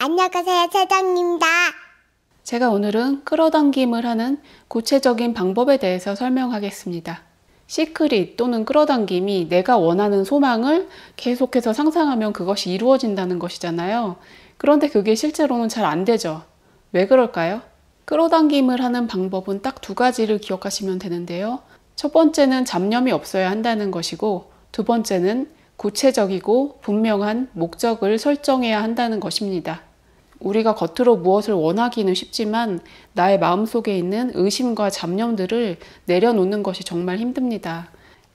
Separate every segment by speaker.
Speaker 1: 안녕하세요, 사장님입니다. 제가 오늘은 끌어당김을 하는 구체적인 방법에 대해서 설명하겠습니다. 시크릿 또는 끌어당김이 내가 원하는 소망을 계속해서 상상하면 그것이 이루어진다는 것이잖아요. 그런데 그게 실제로는 잘 안 되죠. 왜 그럴까요? 끌어당김을 하는 방법은 딱 두 가지를 기억하시면 되는데요. 첫 번째는 잡념이 없어야 한다는 것이고, 두 번째는 구체적이고 분명한 목적을 설정해야 한다는 것입니다. 우리가 겉으로 무엇을 원하기는 쉽지만 나의 마음속에 있는 의심과 잡념들을 내려놓는 것이 정말 힘듭니다.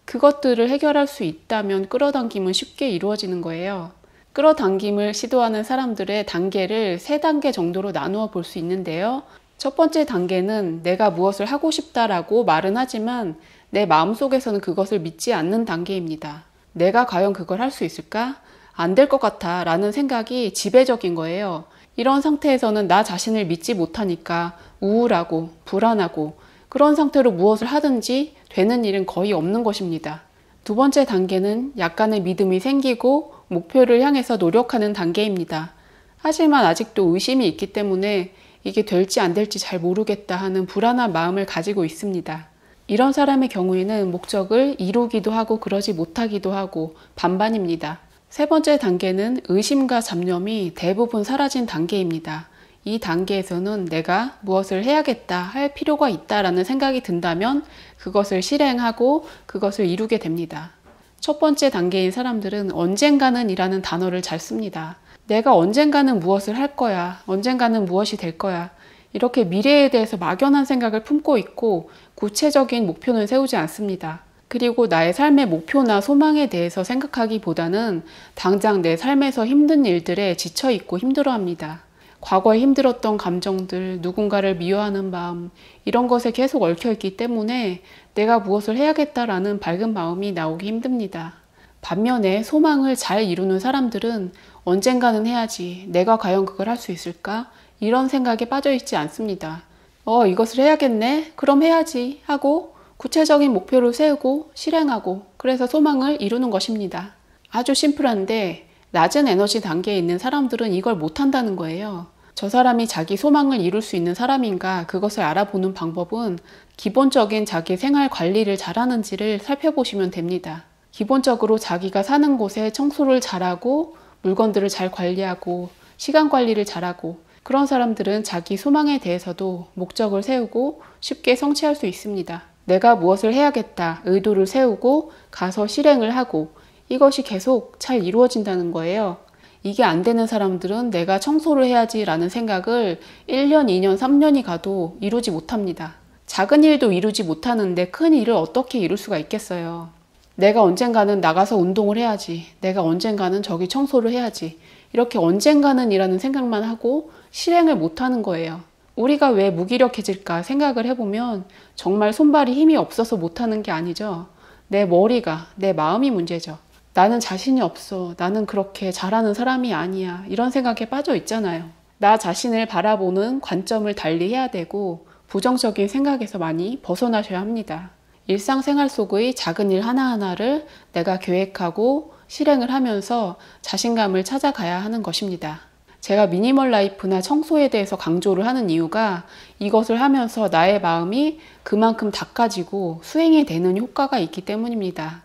Speaker 1: 그것들을 해결할 수 있다면 끌어당김은 쉽게 이루어지는 거예요. 끌어당김을 시도하는 사람들의 단계를 세 단계 정도로 나누어 볼 수 있는데요. 첫 번째 단계는 내가 무엇을 하고 싶다라고 말은 하지만 내 마음속에서는 그것을 믿지 않는 단계입니다. 내가 과연 그걸 할 수 있을까? 안 될 것 같아 라는 생각이 지배적인 거예요. 이런 상태에서는 나 자신을 믿지 못하니까 우울하고 불안하고 그런 상태로 무엇을 하든지 되는 일은 거의 없는 것입니다. 두 번째 단계는 약간의 믿음이 생기고 목표를 향해서 노력하는 단계입니다. 하지만 아직도 의심이 있기 때문에 이게 될지 안 될지 잘 모르겠다 하는 불안한 마음을 가지고 있습니다. 이런 사람의 경우에는 목적을 이루기도 하고 그러지 못하기도 하고 반반입니다. 세 번째 단계는 의심과 잡념이 대부분 사라진 단계입니다. 이 단계에서는 내가 무엇을 해야겠다 할 필요가 있다라는 생각이 든다면 그것을 실행하고 그것을 이루게 됩니다. 첫 번째 단계인 사람들은 언젠가는 이라는 단어를 잘 씁니다. 내가 언젠가는 무엇을 할 거야, 언젠가는 무엇이 될 거야. 이렇게 미래에 대해서 막연한 생각을 품고 있고 구체적인 목표는 세우지 않습니다. 그리고 나의 삶의 목표나 소망에 대해서 생각하기보다는 당장 내 삶에서 힘든 일들에 지쳐있고 힘들어합니다. 과거에 힘들었던 감정들, 누군가를 미워하는 마음, 이런 것에 계속 얽혀있기 때문에 내가 무엇을 해야겠다라는 밝은 마음이 나오기 힘듭니다. 반면에 소망을 잘 이루는 사람들은 언젠가는 해야지, 내가 과연 그걸 할 수 있을까? 이런 생각에 빠져있지 않습니다. 어, 이것을 해야겠네? 그럼 해야지. 하고 구체적인 목표를 세우고 실행하고 그래서 소망을 이루는 것입니다. 아주 심플한데 낮은 에너지 단계에 있는 사람들은 이걸 못한다는 거예요. 저 사람이 자기 소망을 이룰 수 있는 사람인가 그것을 알아보는 방법은 기본적인 자기 생활 관리를 잘하는지를 살펴보시면 됩니다. 기본적으로 자기가 사는 곳에 청소를 잘하고 물건들을 잘 관리하고 시간 관리를 잘하고 그런 사람들은 자기 소망에 대해서도 목적을 세우고 쉽게 성취할 수 있습니다. 내가 무엇을 해야겠다 의도를 세우고 가서 실행을 하고 이것이 계속 잘 이루어진다는 거예요. 이게 안 되는 사람들은 내가 청소를 해야지 라는 생각을 1년, 2년, 3년이 가도 이루지 못합니다. 작은 일도 이루지 못하는데 큰 일을 어떻게 이룰 수가 있겠어요. 내가 언젠가는 나가서 운동을 해야지. 내가 언젠가는 저기 청소를 해야지. 이렇게 언젠가는 이라는 생각만 하고 실행을 못하는 거예요. 우리가 왜 무기력해질까 생각을 해보면 정말 손발이 힘이 없어서 못하는 게 아니죠. 내 머리가, 내 마음이 문제죠. 나는 자신이 없어. 나는 그렇게 잘하는 사람이 아니야. 이런 생각에 빠져 있잖아요. 나 자신을 바라보는 관점을 달리 해야 되고 부정적인 생각에서 많이 벗어나셔야 합니다. 일상생활 속의 작은 일 하나하나를 내가 계획하고 실행을 하면서 자신감을 찾아가야 하는 것입니다. 제가 미니멀 라이프나 청소에 대해서 강조를 하는 이유가 이것을 하면서 나의 마음이 그만큼 닦아지고 수행이 되는 효과가 있기 때문입니다.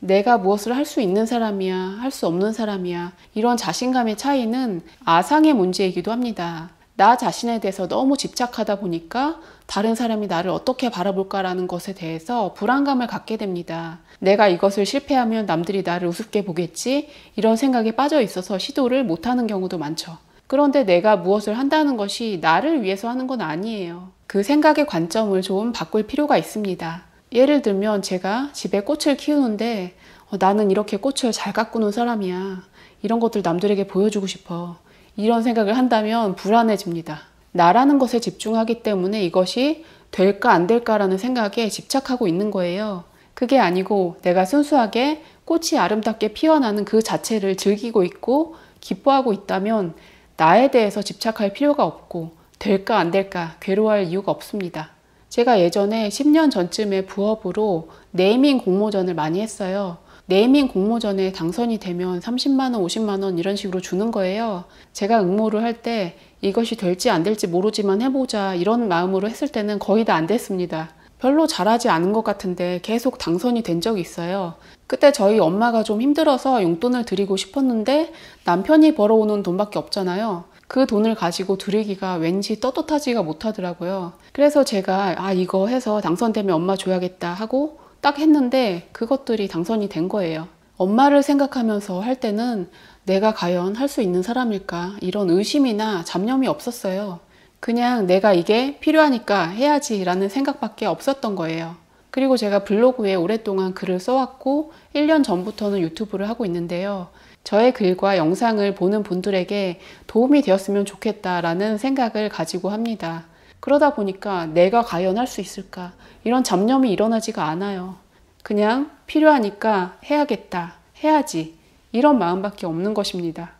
Speaker 1: 내가 무엇을 할 수 있는 사람이야, 할 수 없는 사람이야, 이런 자신감의 차이는 아상의 문제이기도 합니다. 나 자신에 대해서 너무 집착하다 보니까 다른 사람이 나를 어떻게 바라볼까라는 것에 대해서 불안감을 갖게 됩니다. 내가 이것을 실패하면 남들이 나를 우습게 보겠지? 이런 생각에 빠져 있어서 시도를 못하는 경우도 많죠. 그런데 내가 무엇을 한다는 것이 나를 위해서 하는 건 아니에요. 그 생각의 관점을 좀 바꿀 필요가 있습니다. 예를 들면 제가 집에 꽃을 키우는데 어, 나는 이렇게 꽃을 잘 가꾸는 사람이야. 이런 것들 남들에게 보여주고 싶어. 이런 생각을 한다면 불안해집니다. 나라는 것에 집중하기 때문에 이것이 될까 안 될까라는 생각에 집착하고 있는 거예요. 그게 아니고 내가 순수하게 꽃이 아름답게 피어나는 그 자체를 즐기고 있고 기뻐하고 있다면 나에 대해서 집착할 필요가 없고 될까 안 될까 괴로워할 이유가 없습니다. 제가 예전에 10년 전쯤에 부업으로 네이밍 공모전을 많이 했어요. 네이밍 공모전에 당선이 되면 30만원, 50만원 이런 식으로 주는 거예요. 제가 응모를 할 때 이것이 될지 안 될지 모르지만 해보자 이런 마음으로 했을 때는 거의 다 안 됐습니다. 별로 잘하지 않은 것 같은데 계속 당선이 된 적이 있어요. 그때 저희 엄마가 좀 힘들어서 용돈을 드리고 싶었는데 남편이 벌어오는 돈밖에 없잖아요. 그 돈을 가지고 드리기가 왠지 떳떳하지가 못하더라고요. 그래서 제가 아 이거 해서 당선되면 엄마 줘야겠다 하고 딱 했는데 그것들이 당선이 된 거예요. 엄마를 생각하면서 할 때는 내가 과연 할 수 있는 사람일까 이런 의심이나 잡념이 없었어요. 그냥 내가 이게 필요하니까 해야지라는 생각밖에 없었던 거예요. 그리고 제가 블로그에 오랫동안 글을 써왔고 1년 전부터는 유튜브를 하고 있는데요. 저의 글과 영상을 보는 분들에게 도움이 되었으면 좋겠다라는 생각을 가지고 합니다. 그러다 보니까 내가 과연 할 수 있을까? 이런 잡념이 일어나지가 않아요. 그냥 필요하니까 해야겠다, 해야지. 이런 마음밖에 없는 것입니다.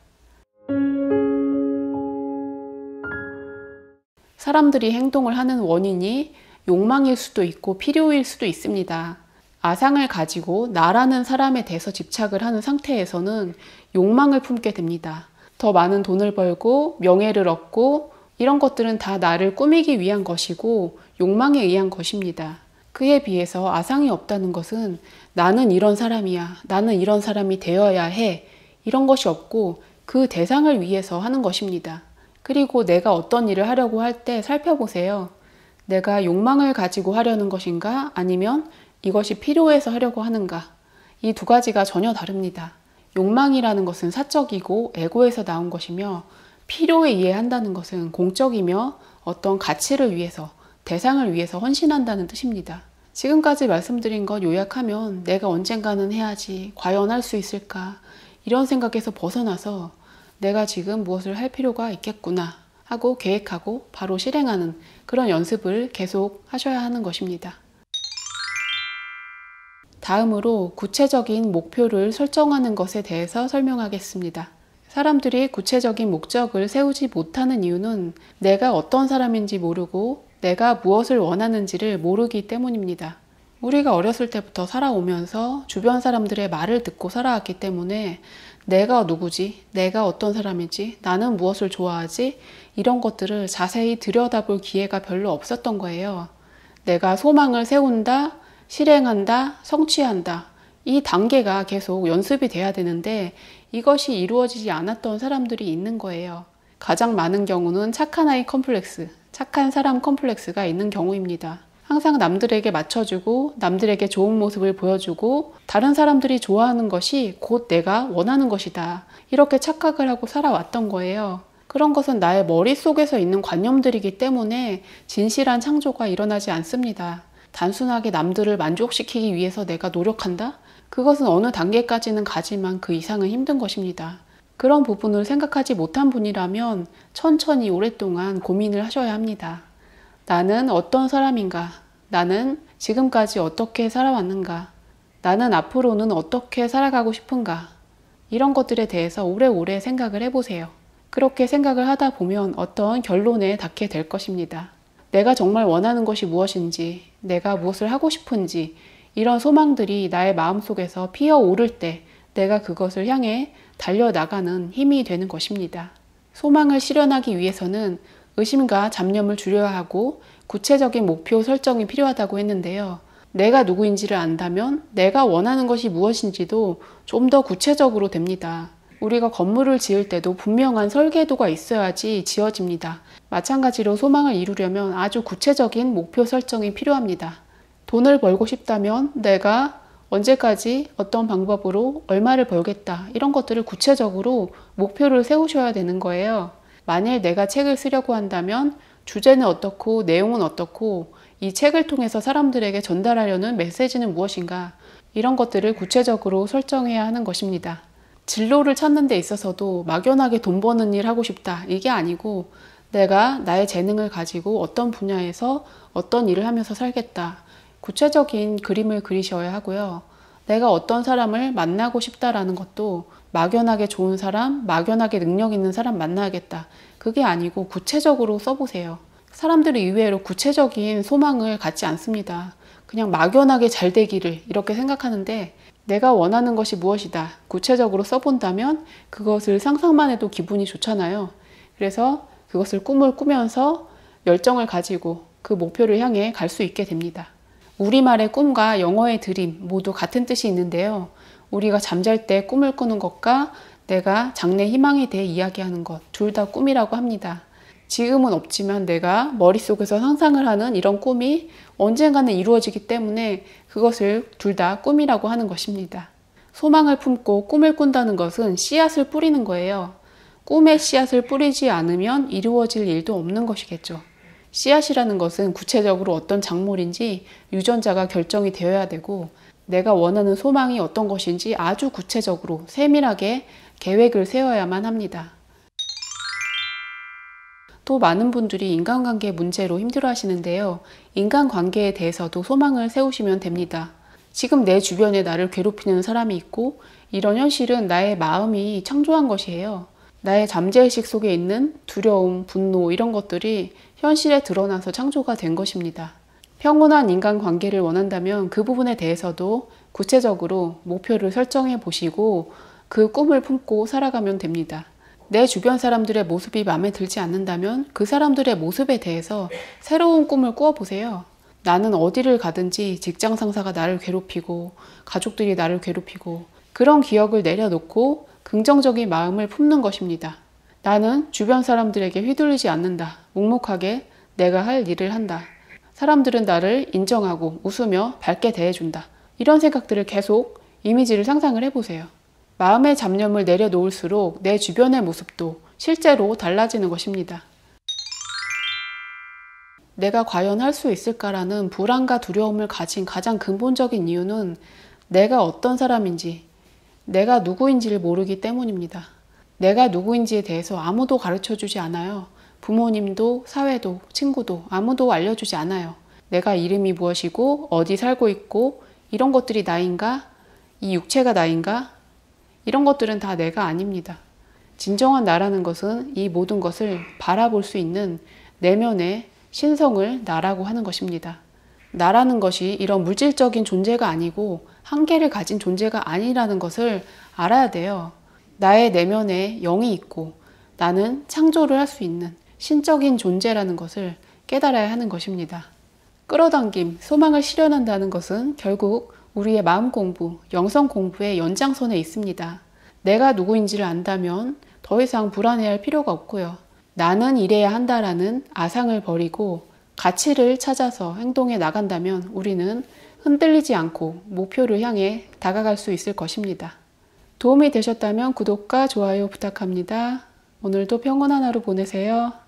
Speaker 1: 사람들이 행동을 하는 원인이 욕망일 수도 있고 필요일 수도 있습니다. 아상을 가지고 나라는 사람에 대해서 집착을 하는 상태에서는 욕망을 품게 됩니다. 더 많은 돈을 벌고 명예를 얻고 이런 것들은 다 나를 꾸미기 위한 것이고 욕망에 의한 것입니다. 그에 비해서 아상이 없다는 것은 나는 이런 사람이야. 나는 이런 사람이 되어야 해. 이런 것이 없고 그 대상을 위해서 하는 것입니다. 그리고 내가 어떤 일을 하려고 할 때 살펴보세요. 내가 욕망을 가지고 하려는 것인가 아니면 이것이 필요해서 하려고 하는가. 이 두 가지가 전혀 다릅니다. 욕망이라는 것은 사적이고 에고에서 나온 것이며 필요에 이해한다는 것은 공적이며 어떤 가치를 위해서 대상을 위해서 헌신한다는 뜻입니다. 지금까지 말씀드린 것 요약하면 내가 언젠가는 해야지 과연 할 수 있을까 이런 생각에서 벗어나서 내가 지금 무엇을 할 필요가 있겠구나 하고 계획하고 바로 실행하는 그런 연습을 계속 하셔야 하는 것입니다. 다음으로 구체적인 목표를 설정하는 것에 대해서 설명하겠습니다. 사람들이 구체적인 목적을 세우지 못하는 이유는 내가 어떤 사람인지 모르고 내가 무엇을 원하는지를 모르기 때문입니다. 우리가 어렸을 때부터 살아오면서 주변 사람들의 말을 듣고 살아왔기 때문에 내가 누구지, 내가 어떤 사람인지, 나는 무엇을 좋아하지, 이런 것들을 자세히 들여다볼 기회가 별로 없었던 거예요. 내가 소망을 세운다, 실행한다, 성취한다. 이 단계가 계속 연습이 돼야 되는데 이것이 이루어지지 않았던 사람들이 있는 거예요. 가장 많은 경우는 착한 아이 컴플렉스, 착한 사람 컴플렉스가 있는 경우입니다. 항상 남들에게 맞춰주고 남들에게 좋은 모습을 보여주고 다른 사람들이 좋아하는 것이 곧 내가 원하는 것이다. 이렇게 착각을 하고 살아왔던 거예요. 그런 것은 나의 머릿속에서 있는 관념들이기 때문에 진실한 창조가 일어나지 않습니다. 단순하게 남들을 만족시키기 위해서 내가 노력한다? 그것은 어느 단계까지는 가지만 그 이상은 힘든 것입니다. 그런 부분을 생각하지 못한 분이라면 천천히 오랫동안 고민을 하셔야 합니다. 나는 어떤 사람인가? 나는 지금까지 어떻게 살아왔는가? 나는 앞으로는 어떻게 살아가고 싶은가? 이런 것들에 대해서 오래오래 생각을 해보세요. 그렇게 생각을 하다 보면 어떤 결론에 닿게 될 것입니다. 내가 정말 원하는 것이 무엇인지, 내가 무엇을 하고 싶은지, 이런 소망들이 나의 마음속에서 피어오를 때 내가 그것을 향해 달려나가는 힘이 되는 것입니다. 소망을 실현하기 위해서는 의심과 잡념을 줄여야 하고 구체적인 목표 설정이 필요하다고 했는데요. 내가 누구인지를 안다면 내가 원하는 것이 무엇인지도 좀 더 구체적으로 됩니다. 우리가 건물을 지을 때도 분명한 설계도가 있어야지 지어집니다. 마찬가지로 소망을 이루려면 아주 구체적인 목표 설정이 필요합니다. 돈을 벌고 싶다면 내가 언제까지 어떤 방법으로 얼마를 벌겠다 이런 것들을 구체적으로 목표를 세우셔야 되는 거예요. 만일 내가 책을 쓰려고 한다면 주제는 어떻고 내용은 어떻고 이 책을 통해서 사람들에게 전달하려는 메시지는 무엇인가 이런 것들을 구체적으로 설정해야 하는 것입니다. 진로를 찾는 데 있어서도 막연하게 돈 버는 일 하고 싶다 이게 아니고 내가 나의 재능을 가지고 어떤 분야에서 어떤 일을 하면서 살겠다 구체적인 그림을 그리셔야 하고요. 내가 어떤 사람을 만나고 싶다라는 것도 막연하게 좋은 사람, 막연하게 능력 있는 사람 만나야겠다. 그게 아니고 구체적으로 써보세요. 사람들이 의외로 구체적인 소망을 갖지 않습니다. 그냥 막연하게 잘 되기를 이렇게 생각하는데 내가 원하는 것이 무엇이다. 구체적으로 써본다면 그것을 상상만 해도 기분이 좋잖아요. 그래서 그것을 꿈을 꾸면서 열정을 가지고 그 목표를 향해 갈 수 있게 됩니다. 우리말의 꿈과 영어의 드림 모두 같은 뜻이 있는데요. 우리가 잠잘 때 꿈을 꾸는 것과 내가 장래 희망에 대해 이야기하는 것, 둘 다 꿈이라고 합니다. 지금은 없지만 내가 머릿속에서 상상을 하는 이런 꿈이 언젠가는 이루어지기 때문에 그것을 둘 다 꿈이라고 하는 것입니다. 소망을 품고 꿈을 꾼다는 것은 씨앗을 뿌리는 거예요. 꿈에 씨앗을 뿌리지 않으면 이루어질 일도 없는 것이겠죠. 씨앗이라는 것은 구체적으로 어떤 작물인지 유전자가 결정이 되어야 되고 내가 원하는 소망이 어떤 것인지 아주 구체적으로 세밀하게 계획을 세워야만 합니다. 또 많은 분들이 인간관계 문제로 힘들어 하시는데요. 인간관계에 대해서도 소망을 세우시면 됩니다. 지금 내 주변에 나를 괴롭히는 사람이 있고 이런 현실은 나의 마음이 창조한 것이에요. 나의 잠재의식 속에 있는 두려움, 분노 이런 것들이 현실에 드러나서 창조가 된 것입니다. 평온한 인간 관계를 원한다면 그 부분에 대해서도 구체적으로 목표를 설정해 보시고 그 꿈을 품고 살아가면 됩니다. 내 주변 사람들의 모습이 마음에 들지 않는다면 그 사람들의 모습에 대해서 새로운 꿈을 꾸어보세요. 나는 어디를 가든지 직장 상사가 나를 괴롭히고 가족들이 나를 괴롭히고 그런 기억을 내려놓고 긍정적인 마음을 품는 것입니다. 나는 주변 사람들에게 휘둘리지 않는다. 묵묵하게 내가 할 일을 한다. 사람들은 나를 인정하고 웃으며 밝게 대해준다. 이런 생각들을 계속 이미지를 상상을 해보세요. 마음의 잡념을 내려놓을수록 내 주변의 모습도 실제로 달라지는 것입니다. 내가 과연 할 수 있을까라는 불안과 두려움을 가진 가장 근본적인 이유는 내가 어떤 사람인지, 내가 누구인지를 모르기 때문입니다. 내가 누구인지에 대해서 아무도 가르쳐 주지 않아요. 부모님도, 사회도, 친구도 아무도 알려주지 않아요. 내가 이름이 무엇이고, 어디 살고 있고, 이런 것들이 나인가? 이 육체가 나인가? 이런 것들은 다 내가 아닙니다. 진정한 나라는 것은 이 모든 것을 바라볼 수 있는 내면의 신성을 나라고 하는 것입니다. 나라는 것이 이런 물질적인 존재가 아니고 한계를 가진 존재가 아니라는 것을 알아야 돼요. 나의 내면에 영이 있고 나는 창조를 할 수 있는 신적인 존재라는 것을 깨달아야 하는 것입니다. 끌어당김, 소망을 실현한다는 것은 결국 우리의 마음 공부, 영성 공부의 연장선에 있습니다. 내가 누구인지를 안다면 더 이상 불안해할 필요가 없고요. 나는 이래야 한다라는 아상을 버리고 가치를 찾아서 행동해 나간다면 우리는 흔들리지 않고 목표를 향해 다가갈 수 있을 것입니다. 도움이 되셨다면 구독과 좋아요 부탁합니다. 오늘도 평온한 하루 보내세요.